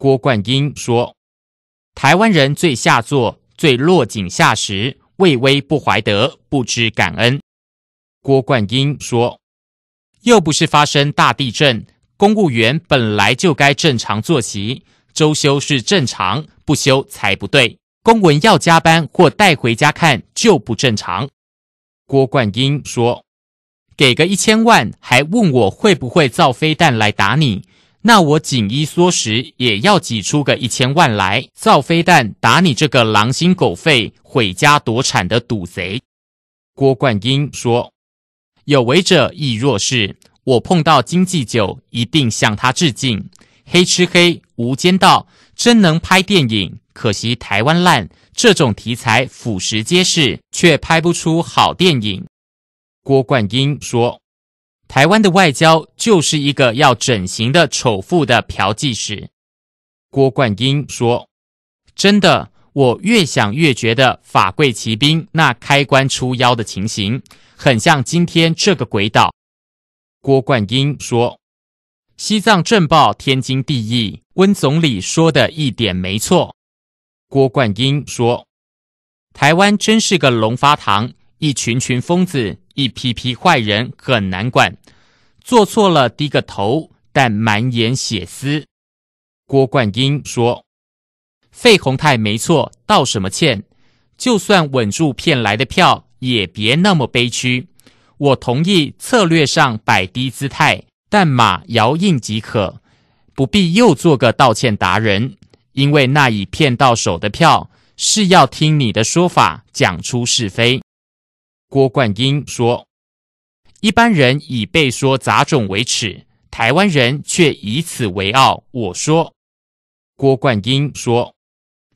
郭冠英说：“台湾人最下作，最落井下石，畏威不怀德，不知感恩。”郭冠英说：“又不是发生大地震，公务员本来就该正常作息，周休是正常，不休才不对。公文要加班或带回家看就不正常。”郭冠英说：“给个一千万，还问我会不会造飞弹来打你？”那我紧衣缩食也要挤出个一千万来造飞弹打你这个狼心狗肺、毁家夺产的赌贼。郭冠英说：“有为者亦若是，我碰到经济酒，一定向他致敬。黑吃黑，无间道，真能拍电影。可惜台湾烂，这种题材腐蚀街市，却拍不出好电影。”郭冠英说。台湾的外交就是一个要整形的丑妇的嫖妓史，郭冠英说：“真的，我越想越觉得法贵骑兵那开关出妖的情形，很像今天这个鬼岛。”郭冠英说：“西藏震爆天经地义，温总理说的一点没错。”郭冠英说：“台湾真是个龙发堂。”一群群疯子，一批批坏人，很难管。做错了，低个头，但满眼血丝。郭冠英说：“费宏泰没错，道什么歉？就算稳住骗来的票，也别那么悲屈。我同意策略上摆低姿态，但马摇印即可，不必又做个道歉达人。因为那已骗到手的票，是要听你的说法，讲出是非。”郭冠英说：“一般人以被说杂种为耻，台湾人却以此为傲。”我说：“郭冠英说，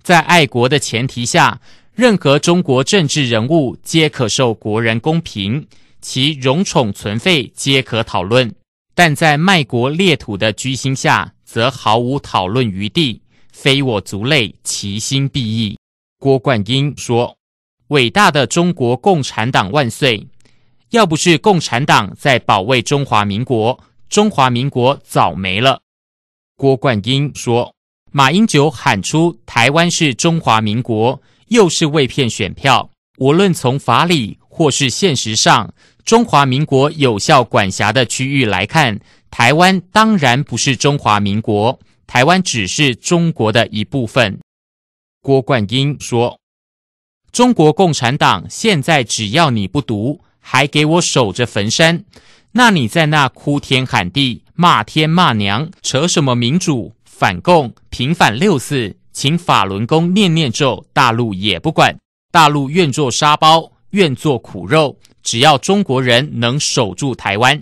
在爱国的前提下，任何中国政治人物皆可受国人公平，其荣宠存废皆可讨论；但在卖国裂土的居心下，则毫无讨论余地。非我族类，其心必异。”郭冠英说。伟大的中国共产党万岁！要不是共产党在保卫中华民国，中华民国早没了。郭冠英说：“马英九喊出台湾是中华民国，又是为骗选票。无论从法理或是现实上，中华民国有效管辖的区域来看，台湾当然不是中华民国，台湾只是中国的一部分。”郭冠英说。中国共产党现在只要你不读，还给我守着坟山，那你在那哭天喊地、骂天骂娘、扯什么民主、反共、平反六四，请法轮功念念咒，大陆也不管，大陆愿做沙包，愿做苦肉，只要中国人能守住台湾。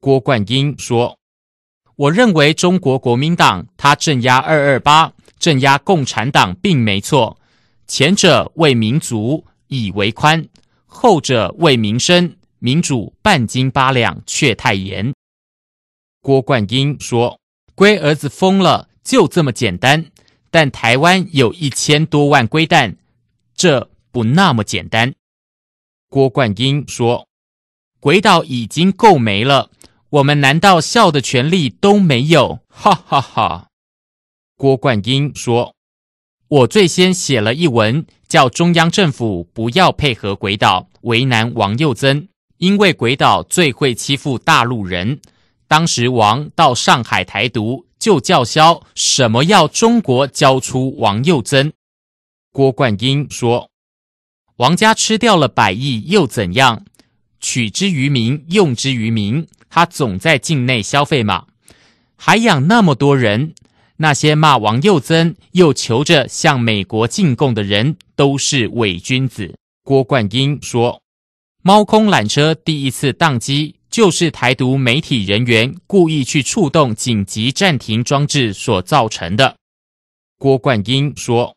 郭冠英说：“我认为中国国民党他镇压二二八、镇压共产党并没错。”前者为民族，以为宽；后者为民生，民主半斤八两，却太严。郭冠英说：“龟儿子疯了，就这么简单。”但台湾有一千多万龟蛋，这不那么简单。郭冠英说：“鬼岛已经够没了，我们难道笑的权利都没有？”哈哈哈。郭冠英说。我最先写了一文，叫“中央政府不要配合鬼岛为难王佑增”，因为鬼岛最会欺负大陆人。当时王到上海台独就叫嚣，什么要中国交出王佑增？郭冠英说：“王家吃掉了百亿又怎样？取之于民用之于民，他总在境内消费嘛，还养那么多人。”那些骂王佑增又求着向美国进贡的人都是伪君子。郭冠英说：“猫空缆车第一次宕机，就是台独媒体人员故意去触动紧急暂停装置所造成的。”郭冠英说：“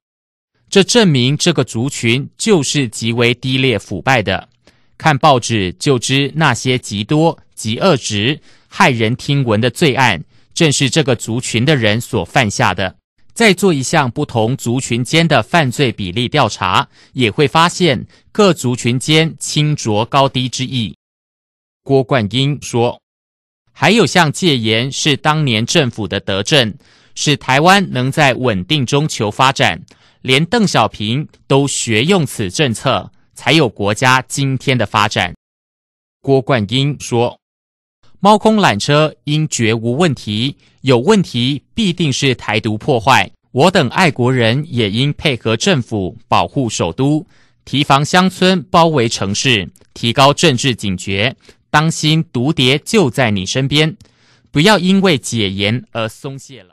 这证明这个族群就是极为低劣腐败的。看报纸就知，那些极多、极恶、直骇人听闻的罪案。”正是这个族群的人所犯下的。再做一项不同族群间的犯罪比例调查，也会发现各族群间清浊高低之意。郭冠英说：“还有像戒严，是当年政府的德政，使台湾能在稳定中求发展。连邓小平都学用此政策，才有国家今天的发展。”郭冠英说。猫空缆车应绝无问题，有问题必定是台独破坏。我等爱国人也应配合政府保护首都，提防乡村包围城市，提高政治警觉，当心毒蝶就在你身边，不要因为解严而松懈了。